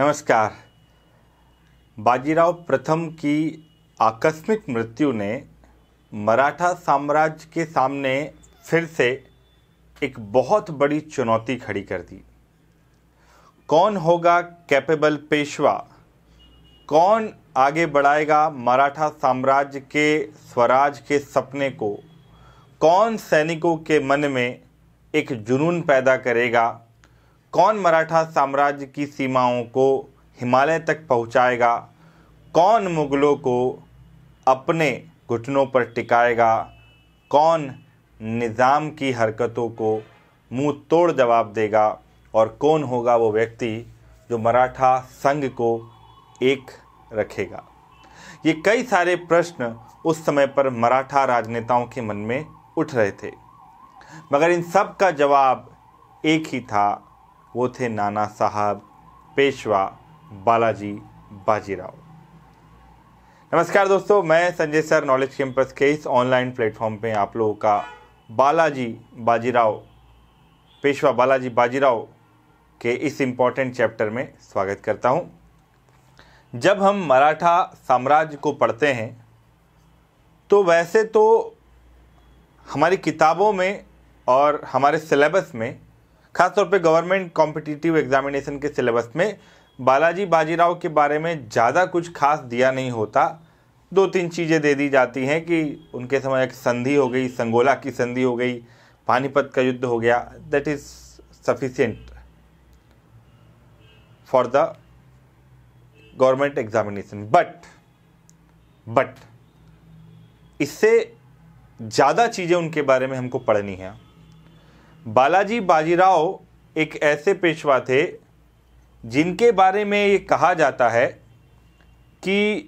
नमस्कार बाजीराव प्रथम की आकस्मिक मृत्यु ने मराठा साम्राज्य के सामने फिर से एक बहुत बड़ी चुनौती खड़ी कर दी कौन होगा कैपेबल पेशवा कौन आगे बढ़ाएगा मराठा साम्राज्य के स्वराज के सपने को कौन सैनिकों के मन में एक जुनून पैदा करेगा कौन मराठा साम्राज्य की सीमाओं को हिमालय तक पहुंचाएगा कौन मुगलों को अपने घुटनों पर टिकाएगा कौन निज़ाम की हरकतों को मुंह तोड़ जवाब देगा और कौन होगा वो व्यक्ति जो मराठा संघ को एक रखेगा ये कई सारे प्रश्न उस समय पर मराठा राजनेताओं के मन में उठ रहे थे मगर इन सब का जवाब एक ही था वो थे नाना साहब पेशवा बालाजी बाजीराव नमस्कार दोस्तों मैं संजय सर नॉलेज कैंपस के इस ऑनलाइन प्लेटफॉर्म पे आप लोगों का बालाजी बाजीराव पेशवा बालाजी बाजीराव के इस इम्पॉर्टेंट चैप्टर में स्वागत करता हूँ जब हम मराठा साम्राज्य को पढ़ते हैं तो वैसे तो हमारी किताबों में और हमारे सिलेबस में खासतौर पे गवर्नमेंट कॉम्पिटिटिव एग्जामिनेशन के सिलेबस में बालाजी बाजीराव के बारे में ज़्यादा कुछ खास दिया नहीं होता दो तीन चीज़ें दे दी जाती हैं कि उनके समय एक संधि हो गई संगोला की संधि हो गई पानीपत का युद्ध हो गया that is sufficient for the government examination but but इससे ज़्यादा चीज़ें उनके बारे में हमको पढ़नी है बालाजी बाजीराव एक ऐसे पेशवा थे जिनके बारे में ये कहा जाता है कि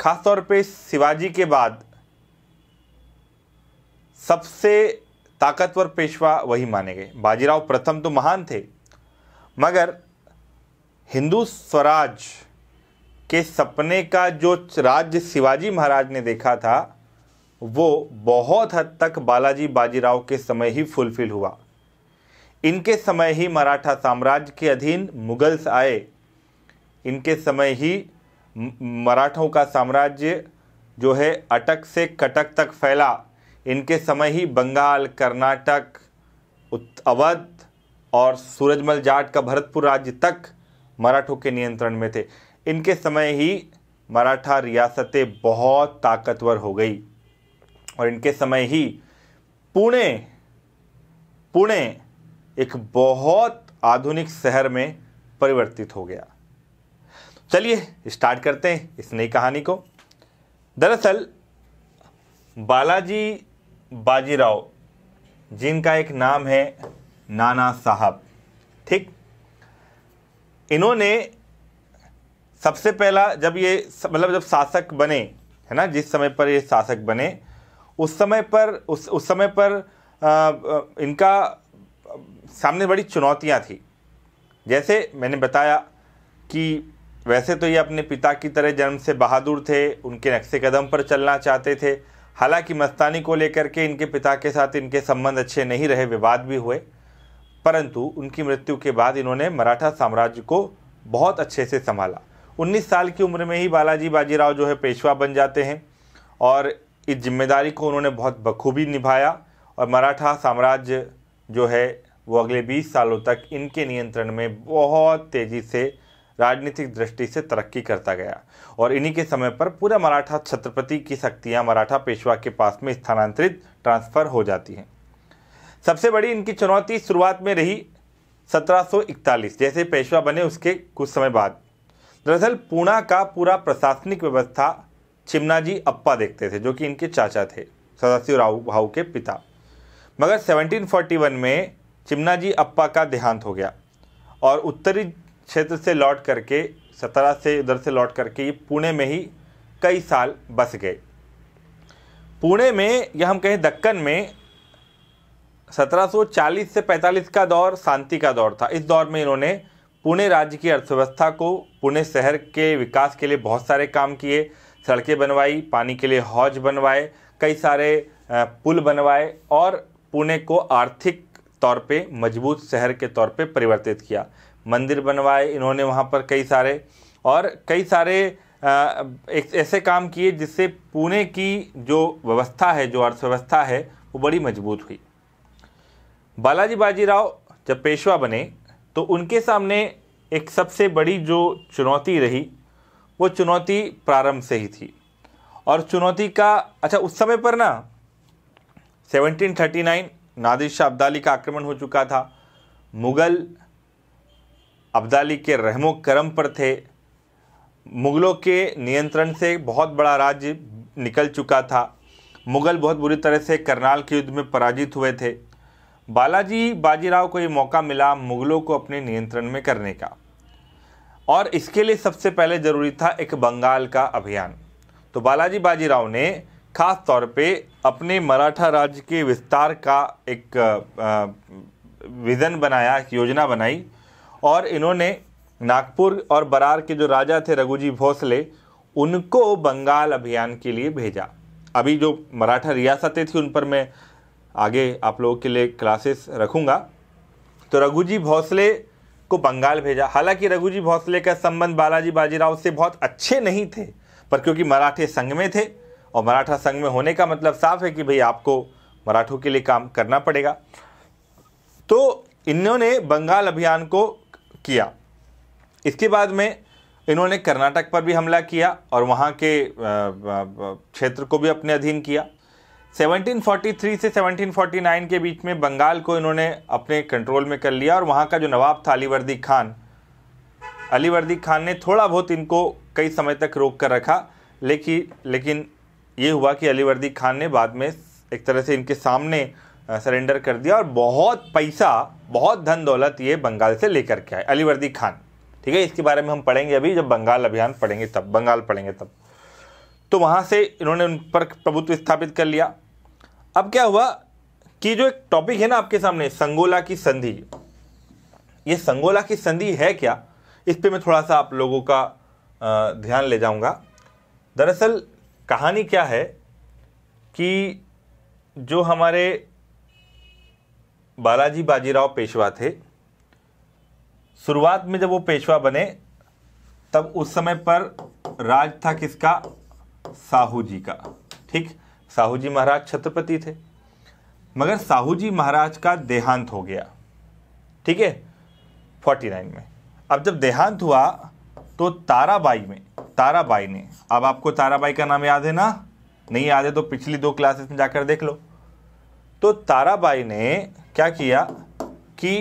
ख़ास तौर पे शिवाजी के बाद सबसे ताकतवर पेशवा वही माने गए बाजीराव प्रथम तो महान थे मगर हिंदू स्वराज के सपने का जो राज्य शिवाजी महाराज ने देखा था वो बहुत हद तक बालाजी बाजीराव के समय ही फुलफिल हुआ इनके समय ही मराठा साम्राज्य के अधीन मुगल्स आए इनके समय ही मराठों का साम्राज्य जो है अटक से कटक तक फैला इनके समय ही बंगाल कर्नाटक अवध और सूरजमल जाट का भरतपुर राज्य तक मराठों के नियंत्रण में थे इनके समय ही मराठा रियासतें बहुत ताकतवर हो गई और इनके समय ही पुणे पुणे एक बहुत आधुनिक शहर में परिवर्तित हो गया चलिए स्टार्ट करते हैं इस नई कहानी को दरअसल बालाजी बाजीराव जिनका एक नाम है नाना साहब ठीक इन्होंने सबसे पहला जब ये मतलब जब शासक बने है ना जिस समय पर ये शासक बने उस समय पर उस उस समय पर आ, इनका सामने बड़ी चुनौतियां थी जैसे मैंने बताया कि वैसे तो ये अपने पिता की तरह जन्म से बहादुर थे उनके नक्शे कदम पर चलना चाहते थे हालांकि मस्तानी को लेकर के इनके पिता के साथ इनके संबंध अच्छे नहीं रहे विवाद भी हुए परंतु उनकी मृत्यु के बाद इन्होंने मराठा साम्राज्य को बहुत अच्छे से संभाला 19 साल की उम्र में ही बालाजी बाजीराव जो है पेशवा बन जाते हैं और इस जिम्मेदारी को उन्होंने बहुत बखूबी निभाया और मराठा साम्राज्य जो है वो अगले 20 सालों तक इनके नियंत्रण में बहुत तेज़ी से राजनीतिक दृष्टि से तरक्की करता गया और इन्हीं के समय पर पूरा मराठा छत्रपति की शक्तियाँ मराठा पेशवा के पास में स्थानांतरित ट्रांसफ़र हो जाती हैं सबसे बड़ी इनकी चुनौती शुरुआत में रही 1741 जैसे पेशवा बने उसके कुछ समय बाद दरअसल पूना का पूरा प्रशासनिक व्यवस्था चिमनाजी अप्पा देखते थे जो कि इनके चाचा थे सदाशिव राव भाव के पिता मगर 1741 में चिमनाजी अप्पा का देहांत हो गया और उत्तरी क्षेत्र से लौट करके सतारा से उधर से लौट करके ये पुणे में ही कई साल बस गए पुणे में या हम कहें दक्कन में 1740 से 45 का दौर शांति का दौर था इस दौर में इन्होंने पुणे राज्य की अर्थव्यवस्था को पुणे शहर के विकास के लिए बहुत सारे काम किए सड़कें बनवाई पानी के लिए हौज बनवाए कई सारे पुल बनवाए और पुणे को आर्थिक तौर पे मजबूत शहर के तौर पे परिवर्तित किया मंदिर बनवाए इन्होंने वहाँ पर कई सारे और कई सारे एक ऐसे काम किए जिससे पुणे की जो व्यवस्था है जो अर्थव्यवस्था है वो बड़ी मजबूत हुई बालाजी बाजीराव जब पेशवा बने तो उनके सामने एक सबसे बड़ी जो चुनौती रही वो चुनौती प्रारंभ से ही थी और चुनौती का अच्छा उस समय पर ना 1739 नादिर शाह अब्दाली का आक्रमण हो चुका था मुग़ल अब्दाली के रहमो करम पर थे मुग़लों के नियंत्रण से बहुत बड़ा राज्य निकल चुका था मुग़ल बहुत बुरी तरह से करनाल के युद्ध में पराजित हुए थे बालाजी बाजीराव को ये मौका मिला मुग़लों को अपने नियंत्रण में करने का और इसके लिए सबसे पहले ज़रूरी था एक बंगाल का अभियान तो बालाजी बाजीराव ने खास तौर पे अपने मराठा राज्य के विस्तार का एक विज़न बनाया एक योजना बनाई और इन्होंने नागपुर और बरार के जो राजा थे रघुजी भोसले उनको बंगाल अभियान के लिए भेजा अभी जो मराठा रियासतें थी उन पर मैं आगे आप लोगों के लिए क्लासेस रखूँगा तो रघुजी भोसले को बंगाल भेजा हालांकि रघुजी भोसले का संबंध बालाजी बाजीराव से बहुत अच्छे नहीं थे पर क्योंकि मराठे संघ में थे और मराठा संघ में होने का मतलब साफ है कि भाई आपको मराठों के लिए काम करना पड़ेगा तो इन्होंने बंगाल अभियान को किया इसके बाद में इन्होंने कर्नाटक पर भी हमला किया और वहाँ के क्षेत्र को भी अपने अधीन किया 1743 से 1749 के बीच में बंगाल को इन्होंने अपने कंट्रोल में कर लिया और वहाँ का जो नवाब था अलीवर्दी खान अलीवर्दी खान ने थोड़ा बहुत इनको कई समय तक रोक कर रखा लेकिन लेकिन ये हुआ कि अलीवर्दी खान ने बाद में एक तरह से इनके सामने सरेंडर कर दिया और बहुत पैसा बहुत धन दौलत ये बंगाल से लेकर के आए अलीवर्दी खान ठीक है इसके बारे में हम पढ़ेंगे अभी जब बंगाल अभियान पढ़ेंगे तब बंगाल पढ़ेंगे तब तो वहाँ से इन्होंने उन पर प्रभुत्व स्थापित कर लिया अब क्या हुआ कि जो एक टॉपिक है ना आपके सामने संगोला की संधि ये संगोला की संधि है क्या इस पर मैं थोड़ा सा आप लोगों का ध्यान ले जाऊंगा दरअसल कहानी क्या है कि जो हमारे बालाजी बाजीराव पेशवा थे शुरुआत में जब वो पेशवा बने तब उस समय पर राज था किसका साहू जी का ठीक साहू जी महाराज छत्रपति थे मगर साहू जी महाराज का देहांत हो गया ठीक है फोर्टी नाइन में अब जब देहांत हुआ तो ताराबाई में ताराबाई ने अब आपको ताराबाई का नाम याद है ना नहीं याद है तो पिछली दो क्लासेस में जाकर देख लो तो ताराबाई ने क्या किया कि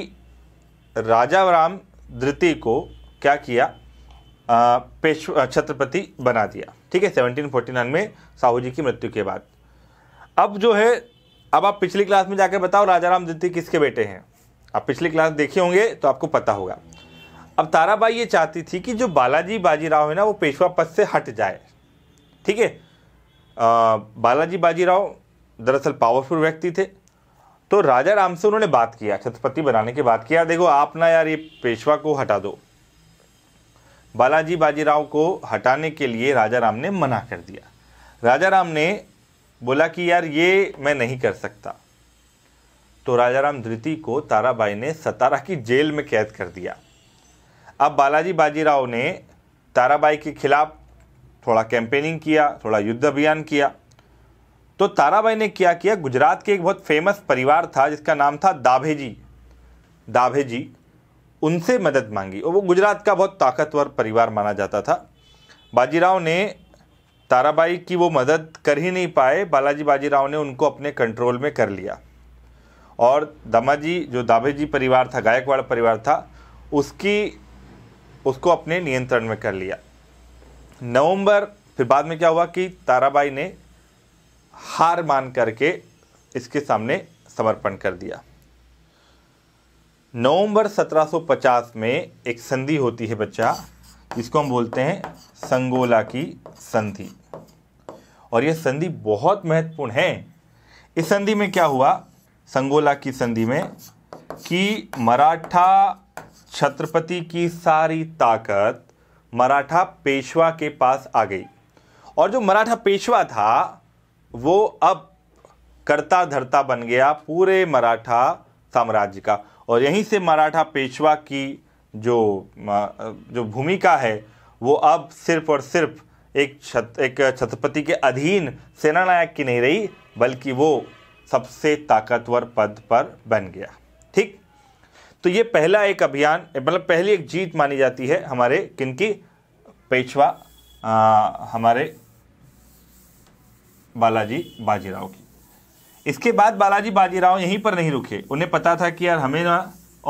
राजा राम धृति को क्या किया पेश छत्रपति बना दिया ठीक है 1749 में साहू जी की मृत्यु के बाद अब जो है अब आप पिछली क्लास में जाके बताओ राजाराम द्वितीय किसके बेटे हैं आप पिछली क्लास देखे होंगे तो आपको पता होगा अब ताराबाई ये चाहती थी कि जो बालाजी बाजीराव है ना वो पेशवा पद से हट जाए ठीक है बालाजी बाजीराव दरअसल पावरफुल व्यक्ति थे तो राजा राम से उन्होंने बात किया छत्रपति बनाने की बात किया देखो आप ना यार ये पेशवा को हटा दो बालाजी बाजीराव को हटाने के लिए राजा राम ने मना कर दिया राजा राम ने बोला कि यार ये मैं नहीं कर सकता तो राजाराम धृति को ताराबाई ने सतारा की जेल में कैद कर दिया अब बालाजी बाजीराव ने ताराबाई के खिलाफ थोड़ा कैंपेनिंग किया थोड़ा युद्ध अभियान किया तो ताराबाई ने क्या किया गुजरात के एक बहुत फेमस परिवार था जिसका नाम था दाभेजी दाभेजी उनसे मदद मांगी और वो गुजरात का बहुत ताकतवर परिवार माना जाता था बाजीराव ने ताराबाई की वो मदद कर ही नहीं पाए बालाजी बाजीराव ने उनको अपने कंट्रोल में कर लिया और दमाजी जो दाभेजी परिवार था गायकवाड़ परिवार था उसकी उसको अपने नियंत्रण में कर लिया नवंबर फिर बाद में क्या हुआ कि ताराबाई ने हार मान करके इसके सामने समर्पण कर दिया नवंबर 1750 में एक संधि होती है बच्चा इसको हम बोलते हैं संगोला की संधि और यह संधि बहुत महत्वपूर्ण है इस संधि में क्या हुआ संगोला की संधि में कि मराठा छत्रपति की सारी ताकत मराठा पेशवा के पास आ गई और जो मराठा पेशवा था वो अब कर्ता धरता बन गया पूरे मराठा साम्राज्य का और यहीं से मराठा पेशवा की जो जो भूमिका है वो अब सिर्फ और सिर्फ एक छत एक छत्रपति के अधीन सेनानायक की नहीं रही बल्कि वो सबसे ताकतवर पद पर बन गया ठीक तो ये पहला एक अभियान मतलब पहली एक जीत मानी जाती है हमारे किनकी पेशवा हमारे बालाजी बाजीराव की इसके बाद बालाजी बाजीराव यहीं पर नहीं रुके उन्हें पता था कि यार हमें ना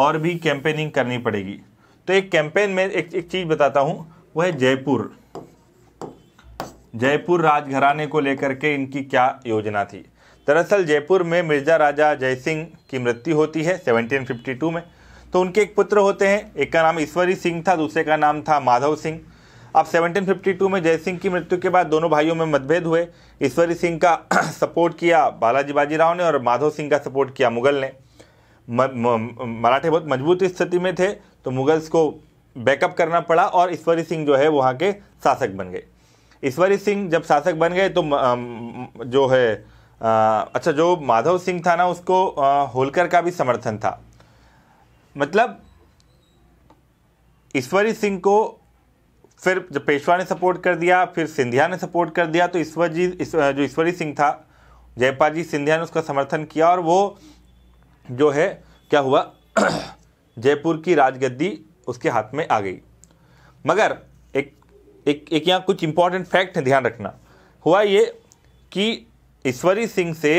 और भी कैंपेनिंग करनी पड़ेगी तो एक कैंपेन में एक एक चीज़ बताता हूं वह है जयपुर जयपुर राजघराने को लेकर के इनकी क्या योजना थी दरअसल जयपुर में मिर्जा राजा जयसिंह की मृत्यु होती है 1752 में तो उनके एक पुत्र होते हैं एक का नाम ईश्वरी सिंह था दूसरे का नाम था माधव सिंह अब 1752 में जयसिंह की मृत्यु के बाद दोनों भाइयों में मतभेद हुए ईश्वरी सिंह का सपोर्ट किया बालाजी बाजीराव ने और माधव सिंह का सपोर्ट किया मुगल ने मराठे बहुत मजबूत स्थिति में थे तो मुगल्स को बैकअप करना पड़ा और ईश्वरी सिंह जो है वहाँ के शासक बन गए ईश्वरी सिंह जब शासक बन गए तो जो है अच्छा जो माधव सिंह था ना उसको होलकर का भी समर्थन था मतलब ईश्वरी सिंह को फिर जब पेशवा ने सपोर्ट कर दिया फिर सिंधिया ने सपोर्ट कर दिया तो ईश्वर जी जो ईश्वरी सिंह था जयपाल जी सिंधिया ने उसका समर्थन किया और वो जो है क्या हुआ जयपुर की राजगद्दी उसके हाथ में आ गई मगर एक एक एक यहाँ कुछ इंपॉर्टेंट फैक्ट है ध्यान रखना हुआ ये कि ईश्वरी सिंह से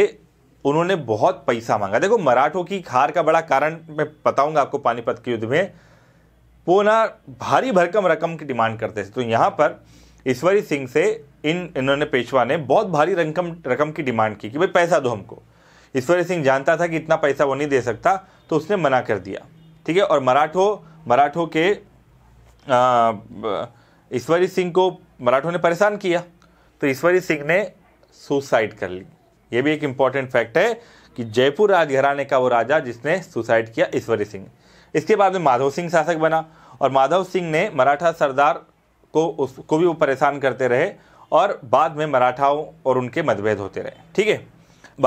उन्होंने बहुत पैसा मांगा देखो मराठों की हार का बड़ा कारण मैं बताऊंगा आपको पानीपत के युद्ध में वो ना भारी भरकम रकम की डिमांड करते थे तो यहाँ पर ईश्वरी सिंह से इन इन्होंने पेशवा ने बहुत भारी रकम रकम की डिमांड की कि भाई पैसा दो हमको ईश्वरी सिंह जानता था कि इतना पैसा वो नहीं दे सकता तो उसने मना कर दिया ठीक है और मराठों मराठों के ईश्वरी सिंह को मराठों ने परेशान किया तो ईश्वरी सिंह ने सुसाइड कर ली ये भी एक इम्पॉर्टेंट फैक्ट है कि जयपुर राजघराने का वो राजा जिसने सुसाइड किया ईश्वरी सिंह इसके बाद में माधव सिंह शासक बना और माधव सिंह ने मराठा सरदार को उसको भी वो परेशान करते रहे और बाद में मराठाओं और उनके मतभेद होते रहे ठीक है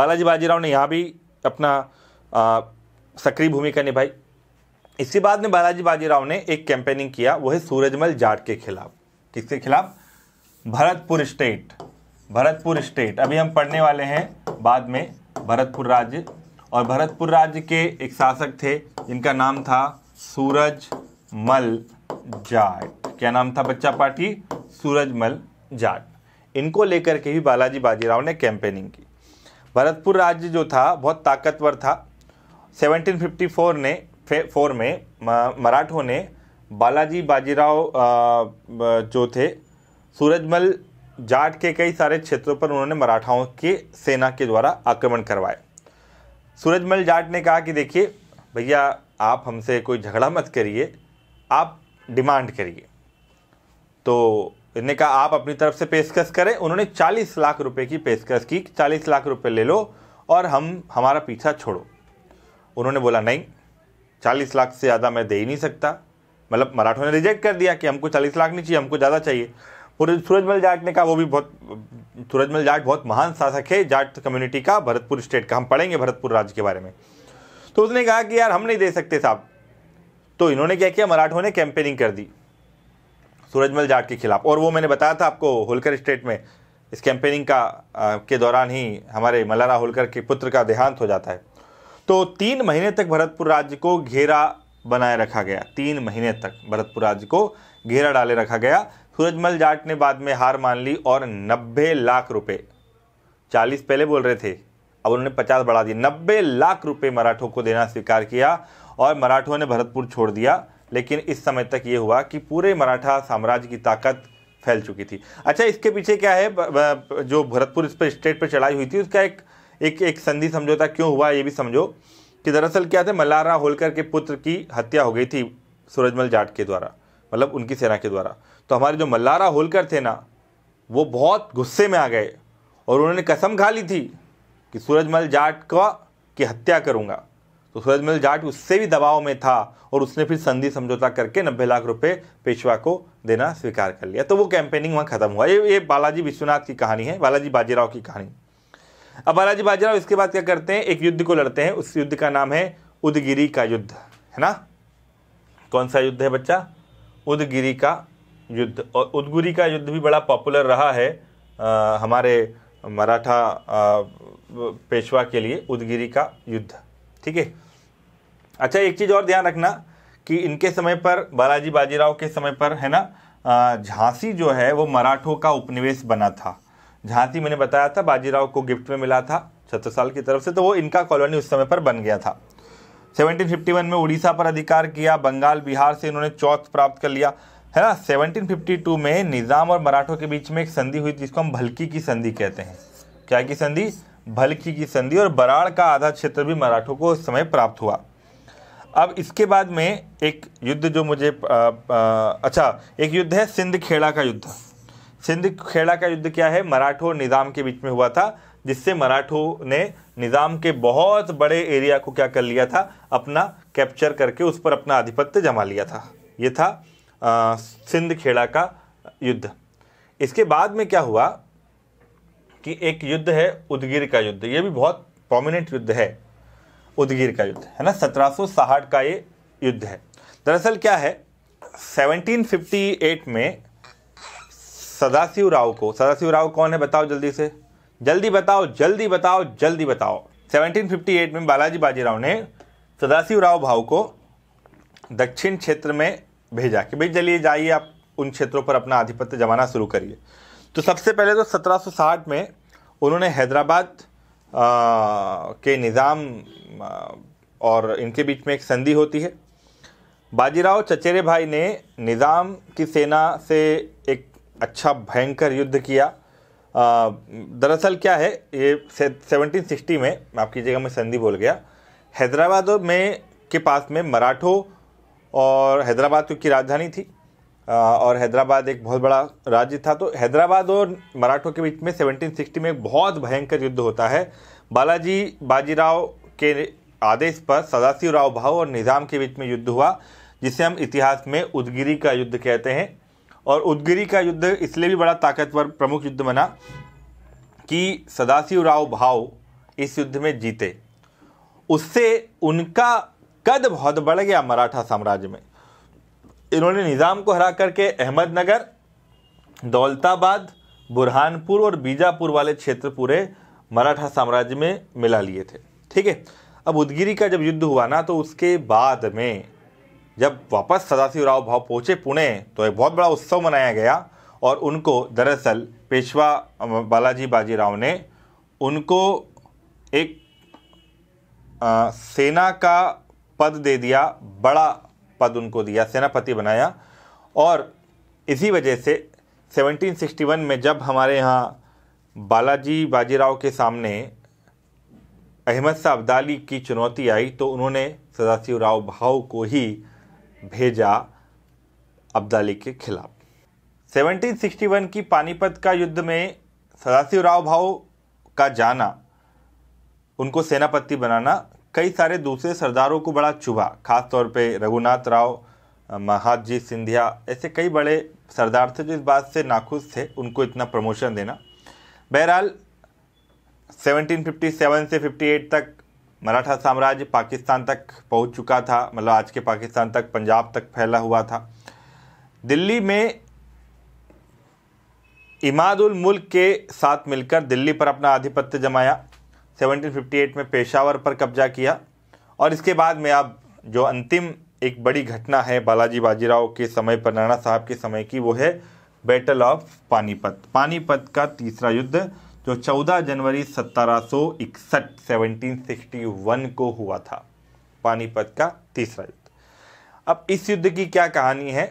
बालाजी बाजीराव ने यहाँ भी अपना सक्रिय भूमिका निभाई इसी बाद में बालाजी बाजीराव ने एक कैंपेनिंग किया वह सूरजमल जाट के खिलाफ किसके खिलाफ भरतपुर स्टेट भरतपुर स्टेट अभी हम पढ़ने वाले हैं बाद में भरतपुर राज्य और भरतपुर राज्य के एक शासक थे जिनका नाम था सूरजमल जाट क्या नाम था बच्चा पार्टी सूरजमल जाट इनको लेकर के भी बालाजी बाजीराव ने कैंपेनिंग की भरतपुर राज्य जो था बहुत ताकतवर था 1754 ने फोर में मराठों ने बालाजी बाजीराव जो थे सूरजमल जाट के कई सारे क्षेत्रों पर उन्होंने मराठाओं के सेना के द्वारा आक्रमण करवाए सूरजमल जाट ने कहा कि देखिए भैया आप हमसे कोई झगड़ा मत करिए आप डिमांड करिए तो इन्हें कहा आप अपनी तरफ से पेशकश करें उन्होंने 40 लाख रुपए की पेशकश की 40 लाख रुपए ले लो और हम हमारा पीछा छोड़ो उन्होंने बोला नहीं चालीस लाख से ज़्यादा मैं दे ही नहीं सकता मतलब मराठों ने रिजेक्ट कर दिया कि हमको चालीस लाख नहीं चाहिए हमको ज़्यादा चाहिए पूरे सूरजमल जाट ने कहा वो भी बहुत सूरजमल जाट बहुत महान शासक है जाट कम्युनिटी का भरतपुर स्टेट का हम पढ़ेंगे भरतपुर राज्य के बारे में तो उसने कहा कि यार हम नहीं दे सकते साहब तो इन्होंने क्या किया मराठों ने कैंपेनिंग कर दी सूरजमल जाट के खिलाफ और वो मैंने बताया था आपको होलकर स्टेट में इस कैंपेनिंग का आ, के दौरान ही हमारे मलारा होलकर के पुत्र का देहांत हो जाता है तो तीन महीने तक भरतपुर राज्य को घेरा बनाए रखा गया तीन महीने तक भरतपुर राज्य को घेरा डाले रखा गया सूरजमल जाट ने बाद में हार मान ली और नब्बे लाख रुपए चालीस पहले बोल रहे थे अब उन्होंने पचास बढ़ा दिए नब्बे लाख रुपए मराठों को देना स्वीकार किया और मराठों ने भरतपुर छोड़ दिया लेकिन इस समय तक ये हुआ कि पूरे मराठा साम्राज्य की ताकत फैल चुकी थी अच्छा इसके पीछे क्या है जो भरतपुर इस पर स्टेट पर चढ़ाई हुई थी उसका एक एक एक संधि समझौता क्यों हुआ ये भी समझो कि दरअसल क्या थे मल्लारा होलकर के पुत्र की हत्या हो गई थी सूरजमल जाट के द्वारा मतलब उनकी सेना के द्वारा तो हमारे जो मल्लारा होलकर थे ना वो बहुत गुस्से में आ गए और उन्होंने कसम खा ली थी कि सूरजमल जाट का की हत्या करूँगा तो सूरजमल जाट उससे भी दबाव में था और उसने फिर संधि समझौता करके नब्बे लाख रुपए पेशवा को देना स्वीकार कर लिया तो वो कैंपेनिंग वहाँ खत्म हुआ ये ये बालाजी विश्वनाथ की कहानी है बालाजी बाजीराव की कहानी अब बालाजी बाजीराव इसके बाद क्या करते हैं एक युद्ध को लड़ते हैं उस युद्ध का नाम है उदगिरी का युद्ध है ना कौन सा युद्ध है बच्चा उदगिरी का युद्ध और उदगिरी का युद्ध भी बड़ा पॉपुलर रहा है आ, हमारे मराठा पेशवा के लिए उदगिरी का युद्ध ठीक है अच्छा एक चीज़ और ध्यान रखना कि इनके समय पर बालाजी बाजीराव के समय पर है ना झांसी जो है वो मराठों का उपनिवेश बना था झांसी मैंने बताया था बाजीराव को गिफ्ट में मिला था साल की तरफ से तो वो इनका कॉलोनी उस समय पर बन गया था 1751 में उड़ीसा पर अधिकार किया बंगाल बिहार से इन्होंने चौथ प्राप्त कर लिया है ना 1752 में निज़ाम और मराठों के बीच में एक संधि हुई जिसको हम भलकी की संधि कहते हैं क्या की संधि भलकी की संधि और बराड़ का आधा क्षेत्र भी मराठों को उस समय प्राप्त हुआ अब इसके बाद में एक युद्ध जो मुझे आ, आ, अच्छा एक युद्ध है सिंध खेड़ा का युद्ध सिंध खेड़ा का युद्ध क्या है मराठों निज़ाम के बीच में हुआ था जिससे मराठों ने निज़ाम के बहुत बड़े एरिया को क्या कर लिया था अपना कैप्चर करके उस पर अपना आधिपत्य जमा लिया था ये था सिंध खेड़ा का युद्ध इसके बाद में क्या हुआ कि एक युद्ध है उदगीर का युद्ध ये भी बहुत प्रोमिनेंट युद्ध है उदगीर का युद्ध है ना सत्रह का ये युद्ध है दरअसल क्या है 1758 में सदाशिव राव को सदाशिव राव कौन है बताओ जल्दी से जल्दी बताओ जल्दी बताओ जल्दी बताओ 1758 में बालाजी बाजीराव ने सदाशिव राव भाव को दक्षिण क्षेत्र में भेजा कि भाई चलिए जाइए आप उन क्षेत्रों पर अपना आधिपत्य जमाना शुरू करिए तो सबसे पहले तो 1760 में उन्होंने हैदराबाद के निज़ाम और इनके बीच में एक संधि होती है बाजीराव चचेरे भाई ने निज़ाम की सेना से एक अच्छा भयंकर युद्ध किया दरअसल क्या है ये सेवनटीन सिक्सटी में आपकी जगह में संधि बोल गया हैदराबाद में के पास में मराठों और हैदराबाद की राजधानी थी और हैदराबाद एक बहुत बड़ा राज्य था तो हैदराबाद और मराठों के बीच में 1760 में एक बहुत भयंकर युद्ध होता है बालाजी बाजीराव के आदेश पर सदाशिव राव भाव और निज़ाम के बीच में युद्ध हुआ जिसे हम इतिहास में उदगिरी का युद्ध कहते हैं और उदगिरी का युद्ध इसलिए भी बड़ा ताकतवर प्रमुख युद्ध बना कि सदाशिव राव भाव इस युद्ध में जीते उससे उनका कद बहुत बढ़ गया मराठा साम्राज्य में इन्होंने निज़ाम को हरा करके अहमदनगर दौलताबाद बुरहानपुर और बीजापुर वाले क्षेत्र पूरे मराठा साम्राज्य में मिला लिए थे ठीक है अब उदगिरी का जब युद्ध हुआ ना तो उसके बाद में जब वापस सदाशिव राव भाव पहुंचे पुणे तो एक बहुत बड़ा उत्सव मनाया गया और उनको दरअसल पेशवा बालाजी बाजीराव ने उनको एक आ, सेना का पद दे दिया बड़ा पद उनको दिया सेनापति बनाया और इसी वजह से 1761 में जब हमारे यहाँ बालाजी बाजीराव के सामने अहमद शाह अब्दाली की चुनौती आई तो उन्होंने सदाशिव राव भाव को ही भेजा अब्दाली के खिलाफ 1761 की पानीपत का युद्ध में सदाशिव राव भाव का जाना उनको सेनापति बनाना कई सारे दूसरे सरदारों को बड़ा चुभा खासतौर पे रघुनाथ राव महाजी सिंधिया ऐसे कई बड़े सरदार थे जो इस बात से नाखुश थे उनको इतना प्रमोशन देना बहरहाल 1757 से 58 तक मराठा साम्राज्य पाकिस्तान तक पहुंच चुका था मतलब आज के पाकिस्तान तक पंजाब तक फैला हुआ था दिल्ली में इमादुल मुल्क के साथ मिलकर दिल्ली पर अपना आधिपत्य जमाया 1758 में पेशावर पर कब्जा किया और इसके बाद में अब जो अंतिम एक बड़ी घटना है बालाजी बाजीराव के समय पर नाना साहब के समय की वो है बैटल ऑफ पानीपत पानीपत का तीसरा युद्ध जो 14 जनवरी सत्रह 1761 को हुआ था पानीपत का तीसरा युद्ध अब इस युद्ध की क्या कहानी है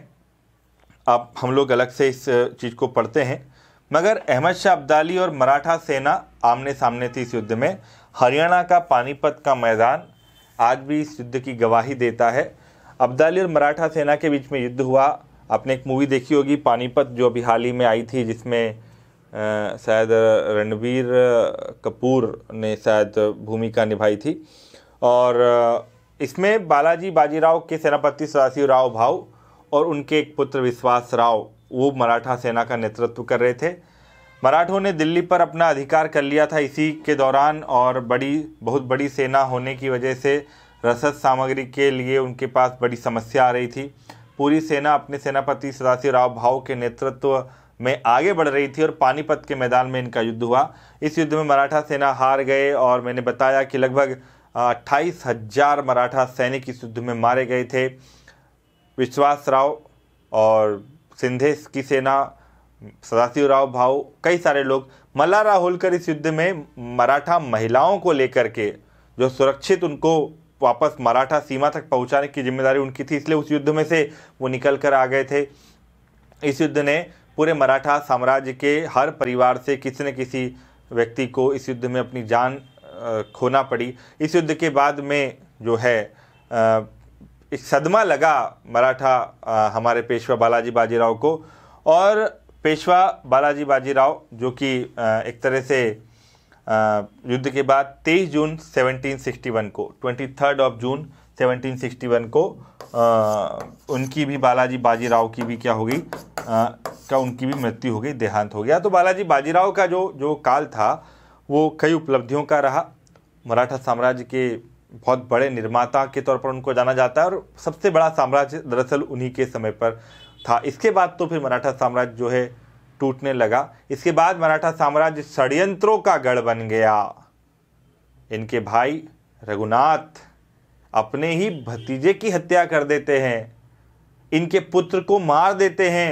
अब हम लोग अलग से इस चीज़ को पढ़ते हैं मगर अहमद शाह अब्दाली और मराठा सेना आमने सामने थी इस युद्ध में हरियाणा का पानीपत का मैदान आज भी इस युद्ध की गवाही देता है अब्दाली और मराठा सेना के बीच में युद्ध हुआ आपने एक मूवी देखी होगी पानीपत जो अभी हाल ही में आई थी जिसमें शायद रणबीर कपूर ने शायद भूमिका निभाई थी और इसमें बालाजी बाजीराव के सेनापति सदाशिव राव भाव और उनके एक पुत्र विश्वास राव वो मराठा सेना का नेतृत्व कर रहे थे मराठों ने दिल्ली पर अपना अधिकार कर लिया था इसी के दौरान और बड़ी बहुत बड़ी सेना होने की वजह से रसद सामग्री के लिए उनके पास बड़ी समस्या आ रही थी पूरी सेना अपने सेनापति सदाशिव राव भाव के नेतृत्व में आगे बढ़ रही थी और पानीपत के मैदान में इनका युद्ध हुआ इस युद्ध में मराठा सेना हार गए और मैंने बताया कि लगभग अट्ठाईस हजार मराठा सैनिक इस युद्ध में मारे गए थे विश्वास राव और सिंधेश की सेना सदाशिव राव भाऊ कई सारे लोग मल्लारा होलकर इस युद्ध में मराठा महिलाओं को लेकर के जो सुरक्षित उनको वापस मराठा सीमा तक पहुंचाने की जिम्मेदारी उनकी थी इसलिए उस युद्ध में से वो निकल कर आ गए थे इस युद्ध ने पूरे मराठा साम्राज्य के हर परिवार से किसी न किसी व्यक्ति को इस युद्ध में अपनी जान खोना पड़ी इस युद्ध के बाद में जो है एक सदमा लगा मराठा हमारे पेशवा बालाजी बाजीराव को और पेशवा बालाजी बाजीराव जो कि एक तरह से युद्ध के बाद 23 जून 1761 को 23 ऑफ जून 1761 को उनकी भी बालाजी बाजीराव की भी क्या हो गई क्या उनकी भी मृत्यु हो गई देहांत हो गया तो बालाजी बाजीराव का जो जो काल था वो कई उपलब्धियों का रहा मराठा साम्राज्य के बहुत बड़े निर्माता के तौर पर उनको जाना जाता है और सबसे बड़ा साम्राज्य दरअसल उन्हीं के समय पर था इसके बाद तो फिर मराठा साम्राज्य जो है टूटने लगा इसके बाद मराठा साम्राज्य षड्यंत्रों का गढ़ बन गया इनके भाई रघुनाथ अपने ही भतीजे की हत्या कर देते हैं इनके पुत्र को मार देते हैं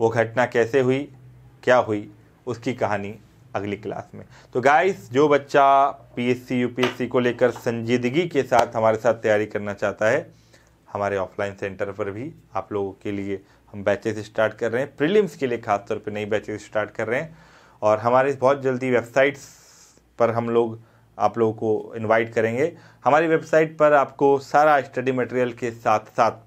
वो घटना कैसे हुई क्या हुई उसकी कहानी अगली क्लास में तो गाइस जो बच्चा पीएससी यूपीएससी को लेकर संजीदगी के साथ हमारे साथ तैयारी करना चाहता है हमारे ऑफलाइन सेंटर पर भी आप लोगों के लिए हम बैचेस स्टार्ट कर रहे हैं प्रीलिम्स के लिए खासतौर पर नई बैचेस स्टार्ट कर रहे हैं और हमारे बहुत जल्दी वेबसाइट्स पर हम लोग आप लोगों को इनवाइट करेंगे हमारी वेबसाइट पर आपको सारा स्टडी मटेरियल के साथ साथ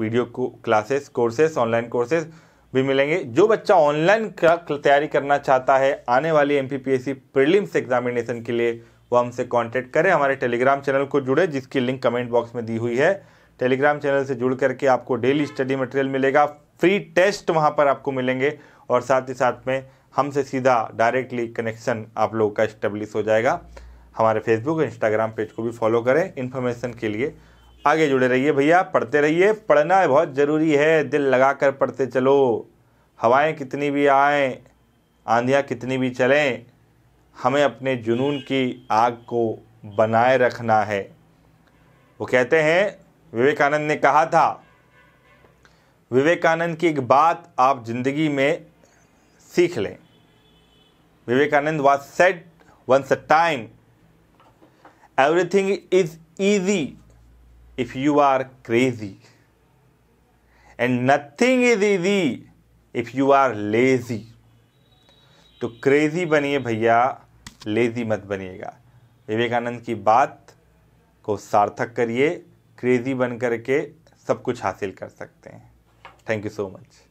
वीडियो को क्लासेस कोर्सेस ऑनलाइन कोर्सेज भी मिलेंगे जो बच्चा ऑनलाइन तैयारी करना चाहता है आने वाली एम पी प्रीलिम्स एग्जामिनेशन के लिए वो हमसे कांटेक्ट करें हमारे टेलीग्राम चैनल को जुड़े जिसकी लिंक कमेंट बॉक्स में दी हुई है टेलीग्राम चैनल से जुड़ करके आपको डेली स्टडी मटेरियल मिलेगा फ्री टेस्ट वहाँ पर आपको मिलेंगे और साथ ही साथ में हमसे सीधा डायरेक्टली कनेक्शन आप लोगों का इस्टेब्लिश हो जाएगा हमारे फेसबुक और इंस्टाग्राम पेज को भी फॉलो करें इन्फॉर्मेशन के लिए आगे जुड़े रहिए भैया पढ़ते रहिए पढ़ना बहुत ज़रूरी है दिल लगा कर पढ़ते चलो हवाएं कितनी भी आएँ आंधियाँ कितनी भी चलें हमें अपने जुनून की आग को बनाए रखना है वो कहते हैं विवेकानंद ने कहा था विवेकानंद की एक बात आप ज़िंदगी में सीख लें Vivekananda was said once a time everything is easy if you are crazy and nothing is easy if you are lazy तो क्रेजी बनिए भैया लेजी मत बनिएगा विवेकानंद की बात को सार्थक करिए क्रेजी बन करके सब कुछ हासिल कर सकते हैं थैंक यू सो मच